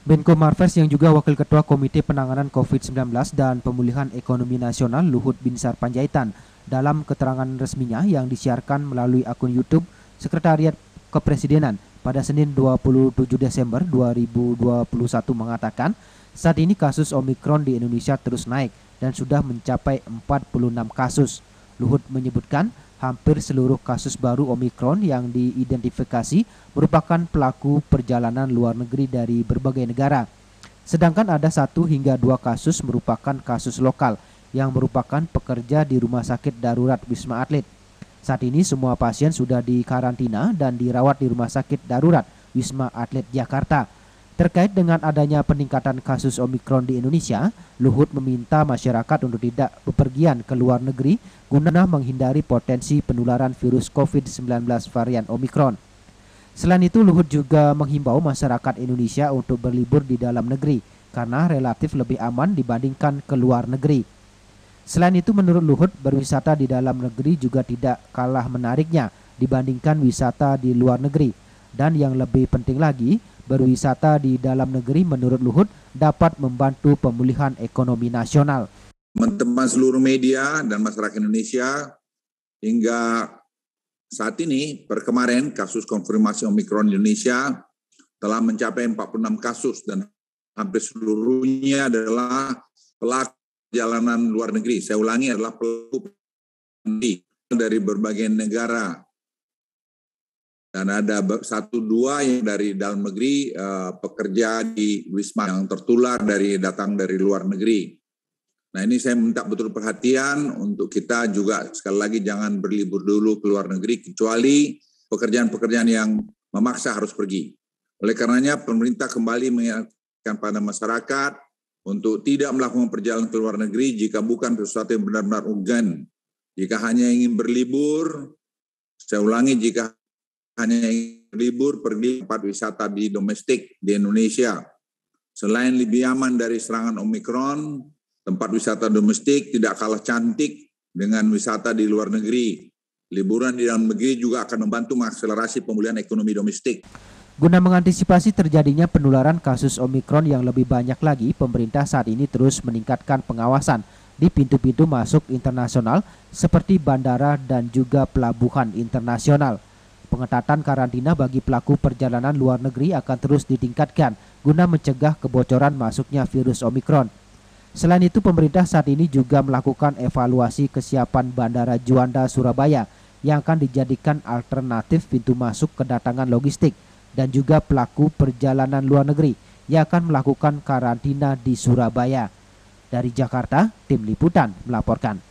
Menko Marves yang juga Wakil Ketua Komite Penanganan COVID-19 dan Pemulihan Ekonomi Nasional Luhut Binsar Panjaitan dalam keterangan resminya yang disiarkan melalui akun YouTube Sekretariat Kepresidenan pada Senin 27 Desember 2021 mengatakan saat ini kasus Omikron di Indonesia terus naik dan sudah mencapai 46 kasus. Luhut menyebutkan hampir seluruh kasus baru Omikron yang diidentifikasi merupakan pelaku perjalanan luar negeri dari berbagai negara. Sedangkan ada satu hingga dua kasus merupakan kasus lokal yang merupakan pekerja di rumah sakit darurat Wisma Atlet. Saat ini semua pasien sudah dikarantina dan dirawat di rumah sakit darurat Wisma Atlet Jakarta Terkait dengan adanya peningkatan kasus Omikron di Indonesia, Luhut meminta masyarakat untuk tidak bepergian ke luar negeri guna menghindari potensi penularan virus COVID-19 varian Omikron. Selain itu, Luhut juga menghimbau masyarakat Indonesia untuk berlibur di dalam negeri karena relatif lebih aman dibandingkan ke luar negeri. Selain itu, menurut Luhut, berwisata di dalam negeri juga tidak kalah menariknya dibandingkan wisata di luar negeri. Dan yang lebih penting lagi, berwisata di dalam negeri menurut Luhut dapat membantu pemulihan ekonomi nasional. Teman-teman seluruh media dan masyarakat Indonesia hingga saat ini perkemarin kasus konfirmasi Omikron Indonesia telah mencapai 46 kasus dan hampir seluruhnya adalah pelaku perjalanan luar negeri. Saya ulangi adalah pelaku dari berbagai negara dan ada satu dua yang dari dalam negeri uh, pekerja di Wisma yang tertular dari datang dari luar negeri. Nah ini saya minta betul perhatian untuk kita juga sekali lagi jangan berlibur dulu ke luar negeri kecuali pekerjaan-pekerjaan yang memaksa harus pergi. Oleh karenanya pemerintah kembali mengingatkan pada masyarakat untuk tidak melakukan perjalanan ke luar negeri jika bukan sesuatu yang benar-benar urgen. Jika hanya ingin berlibur, saya ulangi jika hanya libur pergi tempat wisata di domestik di Indonesia. Selain lebih aman dari serangan Omikron, tempat wisata domestik tidak kalah cantik dengan wisata di luar negeri. Liburan di dalam negeri juga akan membantu mengakselerasi pemulihan ekonomi domestik. Guna mengantisipasi terjadinya penularan kasus Omikron yang lebih banyak lagi, pemerintah saat ini terus meningkatkan pengawasan di pintu-pintu masuk internasional seperti bandara dan juga pelabuhan internasional. Pengetatan karantina bagi pelaku perjalanan luar negeri akan terus ditingkatkan guna mencegah kebocoran masuknya virus Omikron. Selain itu, pemerintah saat ini juga melakukan evaluasi kesiapan Bandara Juanda, Surabaya yang akan dijadikan alternatif pintu masuk kedatangan logistik dan juga pelaku perjalanan luar negeri yang akan melakukan karantina di Surabaya. Dari Jakarta, tim liputan melaporkan.